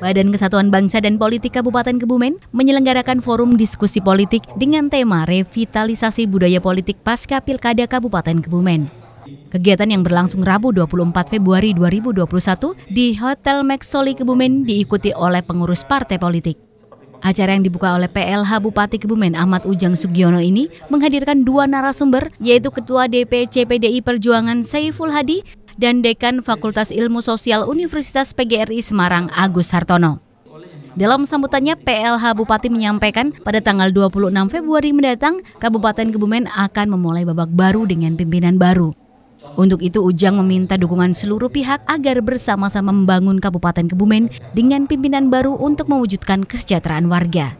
Badan Kesatuan Bangsa dan Politik Kabupaten Kebumen menyelenggarakan forum diskusi politik dengan tema revitalisasi budaya politik pasca Pilkada Kabupaten Kebumen. Kegiatan yang berlangsung Rabu 24 Februari 2021 di Hotel Maxoli Kebumen diikuti oleh pengurus partai politik. Acara yang dibuka oleh PLH Bupati Kebumen Ahmad Ujang Sugiono ini menghadirkan dua narasumber yaitu Ketua DPC PDI Perjuangan Saiful Hadi dan Dekan Fakultas Ilmu Sosial Universitas PGRI Semarang Agus Hartono. Dalam sambutannya, PLH Bupati menyampaikan pada tanggal 26 Februari mendatang, Kabupaten Kebumen akan memulai babak baru dengan pimpinan baru. Untuk itu, Ujang meminta dukungan seluruh pihak agar bersama-sama membangun Kabupaten Kebumen dengan pimpinan baru untuk mewujudkan kesejahteraan warga.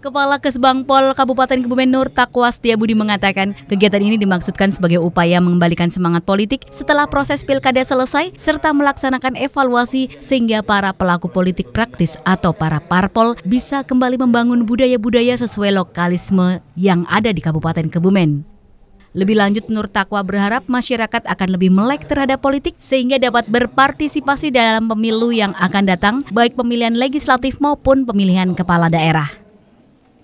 Kepala Kesbangpol Kabupaten Kebumen Nur Takwa Budi mengatakan kegiatan ini dimaksudkan sebagai upaya mengembalikan semangat politik setelah proses pilkada selesai serta melaksanakan evaluasi sehingga para pelaku politik praktis atau para parpol bisa kembali membangun budaya-budaya sesuai lokalisme yang ada di Kabupaten Kebumen. Lebih lanjut, Nur Takwa berharap masyarakat akan lebih melek terhadap politik sehingga dapat berpartisipasi dalam pemilu yang akan datang, baik pemilihan legislatif maupun pemilihan kepala daerah.